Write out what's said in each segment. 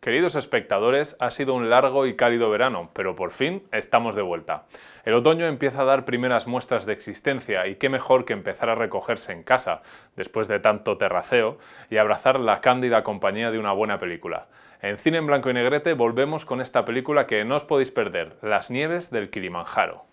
Queridos espectadores, ha sido un largo y cálido verano, pero por fin estamos de vuelta. El otoño empieza a dar primeras muestras de existencia y qué mejor que empezar a recogerse en casa, después de tanto terraceo, y abrazar la cándida compañía de una buena película. En Cine en Blanco y Negrete volvemos con esta película que no os podéis perder, Las Nieves del Kilimanjaro.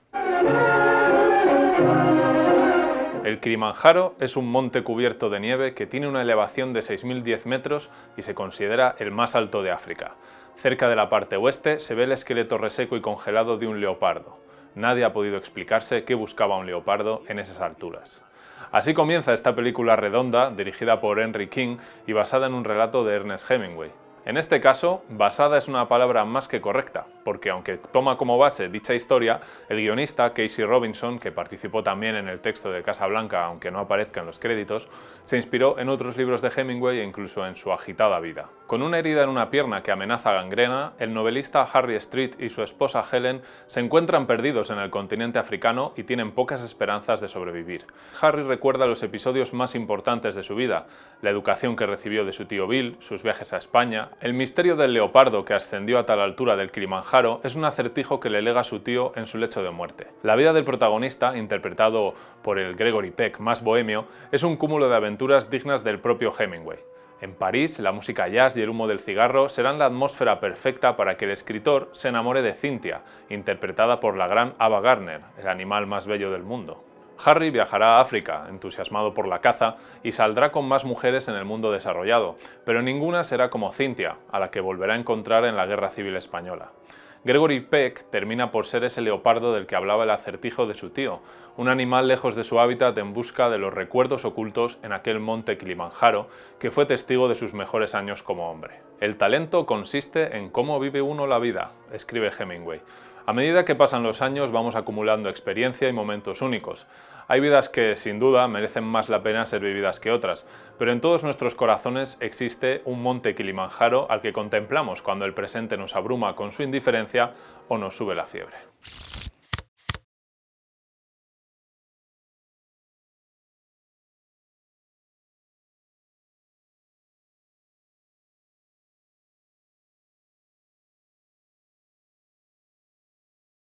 El Krimanjaro es un monte cubierto de nieve que tiene una elevación de 6.010 metros y se considera el más alto de África. Cerca de la parte oeste se ve el esqueleto reseco y congelado de un leopardo. Nadie ha podido explicarse qué buscaba un leopardo en esas alturas. Así comienza esta película redonda, dirigida por Henry King y basada en un relato de Ernest Hemingway. En este caso, basada es una palabra más que correcta, porque aunque toma como base dicha historia, el guionista Casey Robinson, que participó también en el texto de Casa Blanca aunque no aparezca en los créditos, se inspiró en otros libros de Hemingway e incluso en su agitada vida. Con una herida en una pierna que amenaza gangrena, el novelista Harry Street y su esposa Helen se encuentran perdidos en el continente africano y tienen pocas esperanzas de sobrevivir. Harry recuerda los episodios más importantes de su vida, la educación que recibió de su tío Bill, sus viajes a España, el misterio del leopardo que ascendió a tal altura del Kilimanjaro es un acertijo que le lega a su tío en su lecho de muerte. La vida del protagonista, interpretado por el Gregory Peck más bohemio, es un cúmulo de aventuras dignas del propio Hemingway. En París, la música jazz y el humo del cigarro serán la atmósfera perfecta para que el escritor se enamore de Cynthia, interpretada por la gran Ava Gardner, el animal más bello del mundo. Harry viajará a África, entusiasmado por la caza, y saldrá con más mujeres en el mundo desarrollado, pero ninguna será como Cynthia, a la que volverá a encontrar en la Guerra Civil Española. Gregory Peck termina por ser ese leopardo del que hablaba el acertijo de su tío, un animal lejos de su hábitat en busca de los recuerdos ocultos en aquel monte Kilimanjaro que fue testigo de sus mejores años como hombre. El talento consiste en cómo vive uno la vida, escribe Hemingway, a medida que pasan los años vamos acumulando experiencia y momentos únicos. Hay vidas que, sin duda, merecen más la pena ser vividas que otras, pero en todos nuestros corazones existe un monte Kilimanjaro al que contemplamos cuando el presente nos abruma con su indiferencia o nos sube la fiebre.